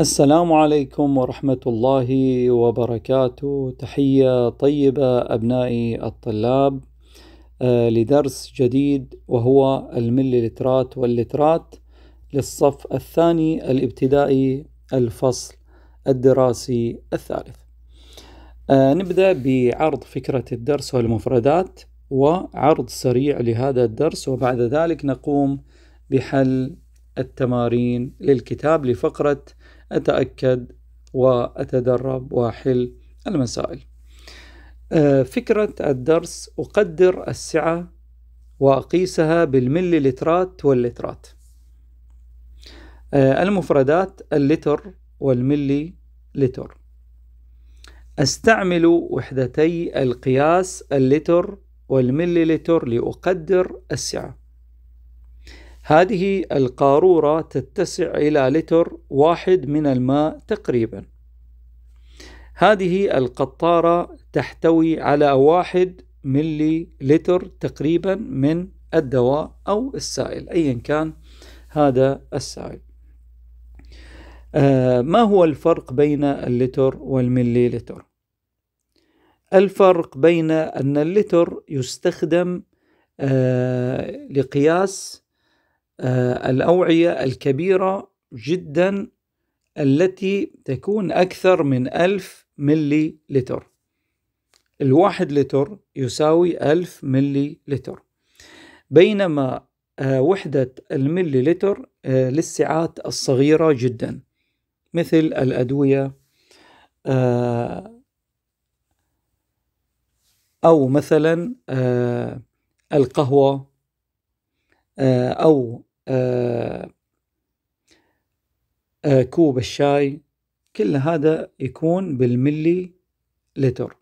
السلام عليكم ورحمة الله وبركاته تحية طيبة أبنائي الطلاب آه، لدرس جديد وهو المليلترات واللترات للصف الثاني الابتدائي الفصل الدراسي الثالث آه، نبدأ بعرض فكرة الدرس والمفردات وعرض سريع لهذا الدرس وبعد ذلك نقوم بحل التمارين للكتاب لفقره أتأكد وأتدرب وأحل المسائل آه، فكرة الدرس أقدر السعة وأقيسها بالملي لترات واللترات آه، المفردات اللتر والملي لتر أستعمل وحدتي القياس اللتر والملي لتر لأقدر السعة هذه القارورة تتسع إلى لتر واحد من الماء تقريبا هذه القطارة تحتوي على واحد ملي لتر تقريبا من الدواء أو السائل أيا كان هذا السائل آه ما هو الفرق بين اللتر والملي لتر؟ الفرق بين أن اللتر يستخدم آه لقياس آه، الأوعية الكبيرة جدا التي تكون أكثر من ألف ملي لتر الواحد لتر يساوي ألف ملي لتر بينما آه، وحدة الملي لتر آه، للسعات الصغيرة جدا مثل الأدوية أو مثلا القهوة أو آه، آه، كوب الشاي كل هذا يكون بالملي لتر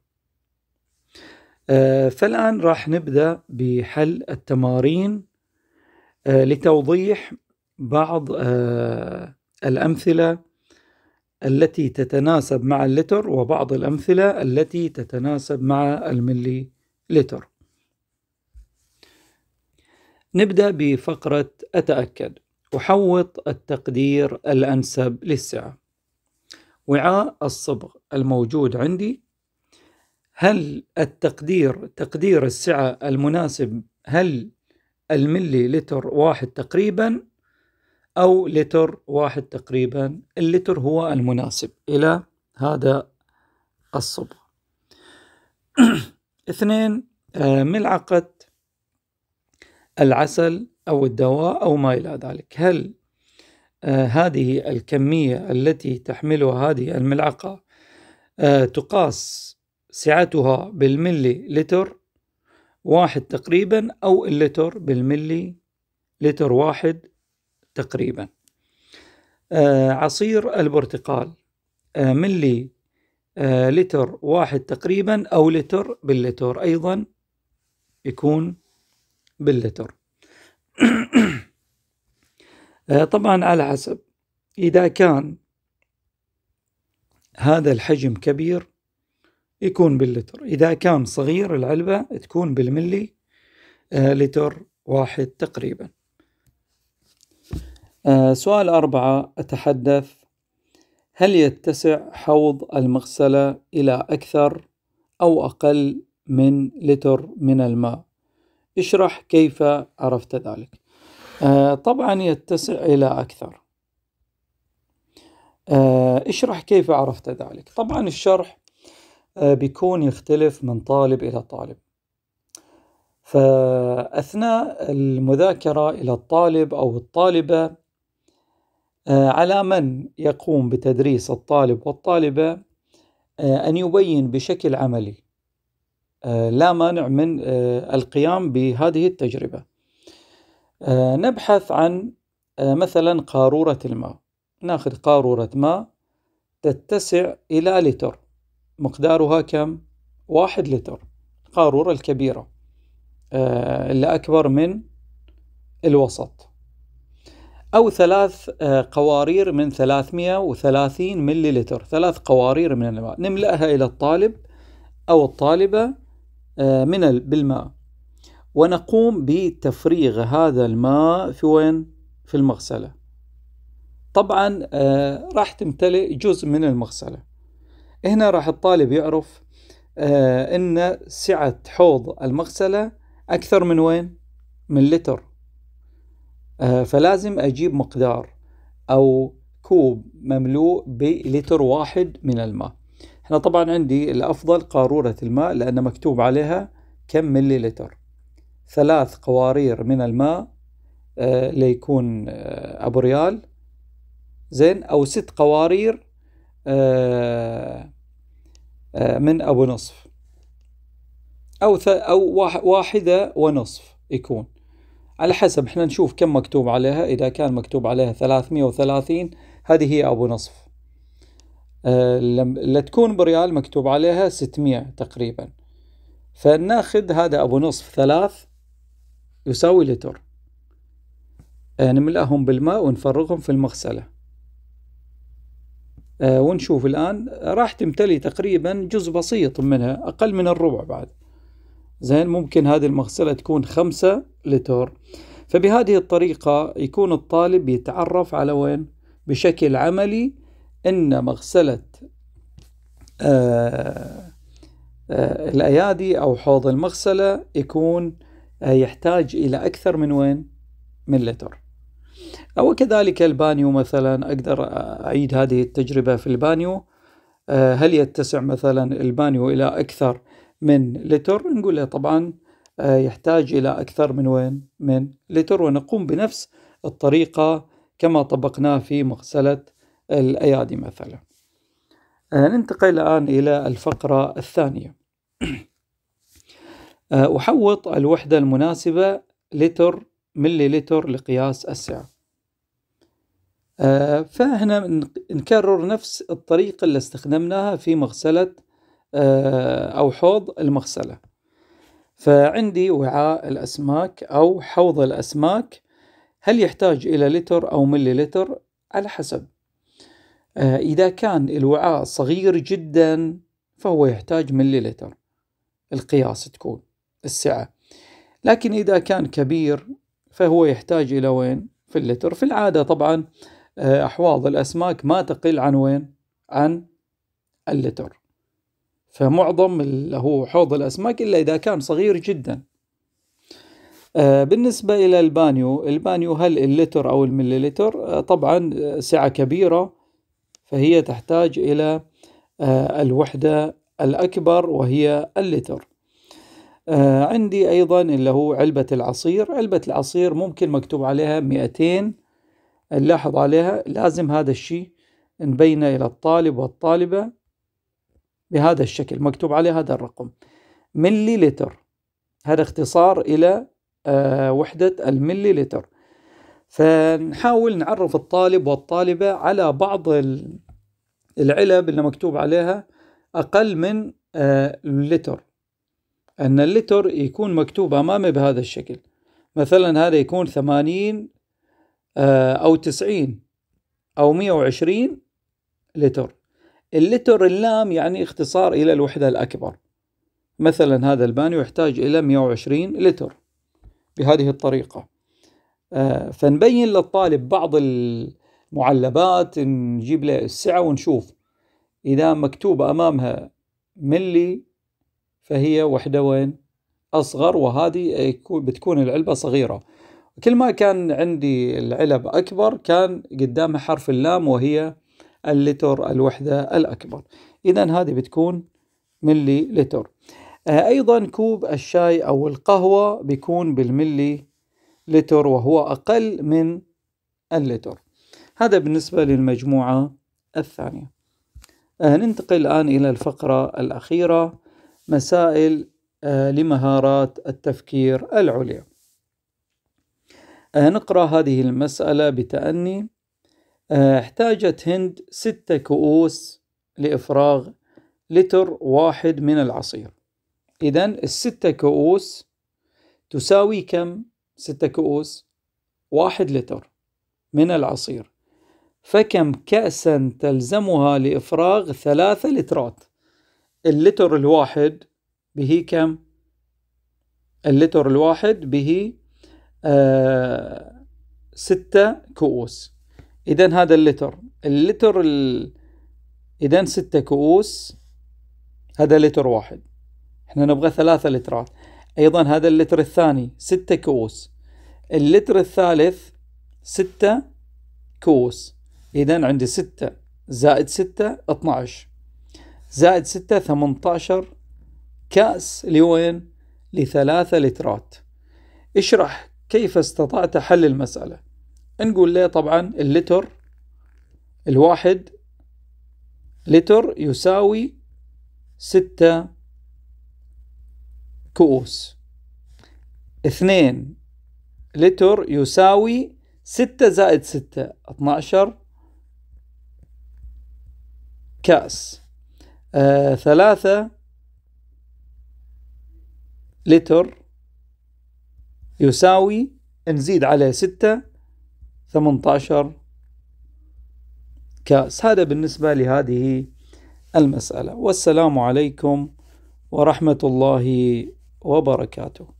آه، فالآن راح نبدأ بحل التمارين لتوضيح بعض الأمثلة التي تتناسب مع اللتر وبعض الأمثلة التي تتناسب مع الملي لتر نبدأ بفقرة أتأكد أحوط التقدير الأنسب للسعة وعاء الصبغ الموجود عندي هل التقدير تقدير السعة المناسب هل الملي لتر واحد تقريبا أو لتر واحد تقريبا اللتر هو المناسب إلى هذا الصبغ اثنين آه، ملعقة العسل أو الدواء أو ما إلى ذلك هل آه، هذه الكمية التي تحملها هذه الملعقة آه، تقاس سعتها بالملي لتر واحد تقريبا أو اللتر بالملي لتر واحد تقريبا آه، عصير البرتقال ملي لتر واحد تقريبا أو لتر باللتر أيضا يكون باللتر آه، طبعا على حسب إذا كان هذا الحجم كبير يكون باللتر إذا كان صغير العلبة تكون بالملي آه، لتر واحد تقريبا آه، سؤال أربعة أتحدث هل يتسع حوض المغسلة إلى أكثر أو أقل من لتر من الماء اشرح كيف عرفت ذلك آه طبعا يتسع إلى أكثر آه اشرح كيف عرفت ذلك طبعا الشرح آه بيكون يختلف من طالب إلى طالب فأثناء المذاكرة إلى الطالب أو الطالبة آه، على من يقوم بتدريس الطالب والطالبة آه، أن يبين بشكل عملي آه، لا مانع من آه، القيام بهذه التجربة آه، نبحث عن مثلا قارورة الماء ناخذ قارورة ماء تتسع إلى لتر مقدارها كم؟ واحد لتر القارورة الكبيرة اللي أكبر من الوسط أو ثلاث قوارير من 330 ملي لتر ثلاث قوارير من الماء نملأها إلى الطالب أو الطالبة آه، من بالماء ونقوم بتفريغ هذا الماء في وين في المغسلة طبعا آه، راح تمتلئ جزء من المغسلة هنا راح الطالب يعرف آه، ان سعة حوض المغسلة اكثر من وين من لتر فلازم اجيب مقدار او كوب مملوء بلتر واحد من الماء احنا طبعا عندي الافضل قارورة الماء لان مكتوب عليها كم ملي لتر ثلاث قوارير من الماء آه، ليكون آه، ابو ريال زين او ست قوارير آه، من ابو نصف او او واحده ونصف يكون على حسب احنا نشوف كم مكتوب عليها اذا كان مكتوب عليها 330 هذه هي ابو نصف اللي آه، تكون بريال مكتوب عليها 600 تقريبا فناخذ هذا ابو نصف ثلاث يساوي لتر آه، نملأهم بالماء ونفرغهم في المغسلة آه، ونشوف الآن راح تمتلي تقريبا جزء بسيط منها أقل من الربع بعد زين ممكن هذه المغسلة تكون خمسة لتر فبهذه الطريقة يكون الطالب يتعرف على وين بشكل عملي ان مغسله آه، آه، الايادي او حوض المغسله يكون آه، يحتاج الى اكثر من وين؟ من لتر. او كذلك البانيو مثلا اقدر اعيد هذه التجربه في البانيو هل يتسع مثلا البانيو الى اكثر من لتر؟ نقول له طبعا يحتاج الى اكثر من وين؟ من لتر ونقوم بنفس الطريقه كما طبقناه في مغسله الأيادي مثلا آه، ننتقل الآن إلى الفقرة الثانية آه، أحوط الوحدة المناسبة لتر ملي لتر لقياس السعة آه، فهنا نكرر نفس الطريقة اللي استخدمناها في مغسلة أو حوض المغسلة فعندي وعاء الأسماك أو حوض الأسماك هل يحتاج إلى لتر أو ملي لتر على حسب آه، إذا كان الوعاء صغير جدا فهو يحتاج مليلتر القياس تكون السعة لكن إذا كان كبير فهو يحتاج إلى وين في اللتر في العادة طبعا آه، أحواض الأسماك ما تقل عن وين عن اللتر فمعظم اللي هو حوض الأسماك إلا إذا كان صغير جدا آه، بالنسبة إلى البانيو البانيو هل اللتر أو المليلتر طبعا سعة كبيرة فهي تحتاج إلى آه، الوحدة الأكبر وهي اللتر آه، عندي أيضا اللي هو علبة العصير علبة العصير ممكن مكتوب عليها 200 نلاحظ عليها لازم هذا الشيء نبينه إلى الطالب والطالبة بهذا الشكل مكتوب عليه هذا الرقم ملي لتر هذا اختصار إلى آه، وحدة الملي لتر فنحاول نعرف الطالب والطالبة على بعض العلب اللي مكتوب عليها أقل من آه، اللتر أن اللتر يكون مكتوب أمامي بهذا الشكل مثلا هذا يكون ثمانين آه، أو تسعين أو مية وعشرين لتر اللتر اللام يعني اختصار إلى الوحدة الأكبر مثلا هذا البانيو يحتاج إلى 120 لتر بهذه الطريقة آه، فنبين للطالب بعض المعلبات نجيب له السعة ونشوف إذا مكتوب أمامها ملي فهي وحدة وين أصغر وهذه بتكون العلبة صغيرة كل ما كان عندي العلب أكبر كان قدامها حرف اللام وهي اللتر الوحدة الأكبر إذا هذه بتكون ملي لتر آه، أيضا كوب الشاي أو القهوة بيكون بالملي لتر وهو أقل من اللتر هذا بالنسبة للمجموعة الثانية آه ننتقل الآن إلى الفقرة الأخيرة مسائل آه لمهارات التفكير العليا آه نقرأ هذه المسألة بتأني آه، احتاجت هند ستة كؤوس لإفراغ لتر واحد من العصير إذا الستة كؤوس تساوي كم؟ ستة كؤوس واحد لتر من العصير فكم كأسا تلزمها لإفراغ ثلاثة لترات اللتر الواحد به كم اللتر الواحد به آه ستة كؤوس إذا هذا اللتر اللتر ال... إذا ستة كؤوس هذا لتر واحد احنا نبغى ثلاثة لترات أيضا هذا اللتر الثاني ستة كؤوس اللتر الثالث ستة كؤوس إذا عندي ستة زائد ستة 12 زائد ستة 18 كأس لوين؟ لثلاثة لترات اشرح كيف استطعت حل المسألة نقول له طبعا اللتر الواحد لتر يساوي ستة كؤوس اثنين لتر يساوي ستة زائد ستة اثناشر كأس آه ثلاثة لتر يساوي نزيد عليه ستة ثمنتاشر كأس هذا بالنسبة لهذه المسألة والسلام عليكم ورحمة الله وبركاته